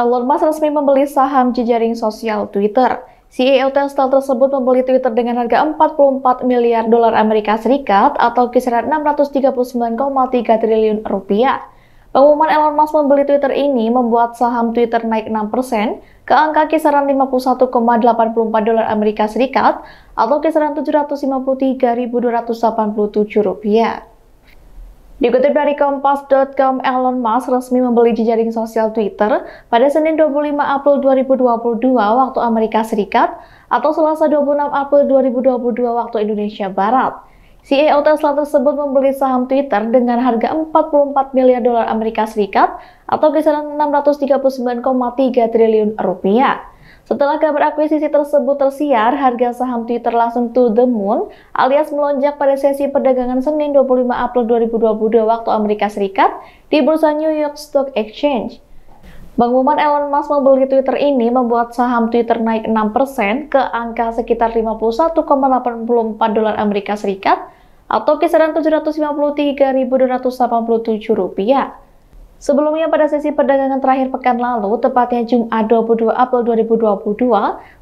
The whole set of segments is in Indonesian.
Elon Musk resmi membeli saham jejaring sosial Twitter. CEO Tesla tersebut membeli Twitter dengan harga 44 miliar dolar Amerika Serikat atau kisaran 639,3 triliun rupiah. Pengumuman Elon Musk membeli Twitter ini membuat saham Twitter naik 6% ke angka kisaran 51,84 dolar Amerika Serikat atau kisaran 753.287 rupiah. Dikutip dari Kompas.com, Elon Musk resmi membeli jejaring sosial Twitter pada Senin 25 April 2022 waktu Amerika Serikat atau Selasa 26 April 2022 waktu Indonesia Barat. CEO Tesla tersebut membeli saham Twitter dengan harga 44 miliar dolar Amerika Serikat atau kisaran 639,3 triliun rupiah. Setelah kabar akuisisi tersebut tersiar, harga saham Twitter langsung to the moon alias melonjak pada sesi perdagangan Senin 25 April 2022 waktu Amerika Serikat di Bursa New York Stock Exchange. Pengumuman Elon Musk membeli Twitter ini membuat saham Twitter naik 6% ke angka sekitar 51,84 dolar Amerika Serikat atau kisaran 753.287 rupiah. Sebelumnya pada sesi perdagangan terakhir pekan lalu, tepatnya Jumat 22 April 2022,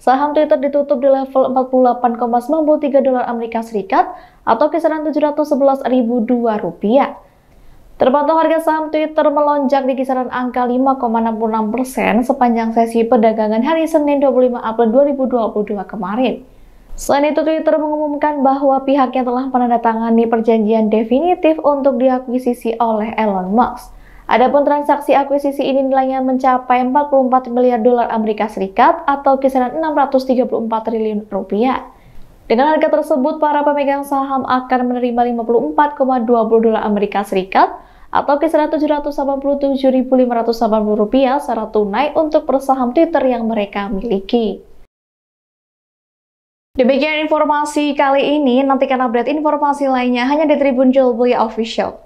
saham Twitter ditutup di level 48,93 dolar Amerika Serikat atau kisaran 711.002 rupiah. Terpantau harga saham Twitter melonjak di kisaran angka 5,66 persen sepanjang sesi perdagangan hari Senin 25 April 2022 kemarin. Selain itu, Twitter mengumumkan bahwa pihaknya telah menandatangani perjanjian definitif untuk diakuisisi oleh Elon Musk. Adapun transaksi akuisisi ini nilainya mencapai 44 miliar dolar Amerika Serikat atau kisaran 634 triliun rupiah. Dengan harga tersebut, para pemegang saham akan menerima 54,20 dolar Amerika Serikat atau kisaran 787.580 rupiah secara tunai untuk persaham Twitter yang mereka miliki. Demikian informasi kali ini, nantikan update informasi lainnya hanya di Tribun Jual Official.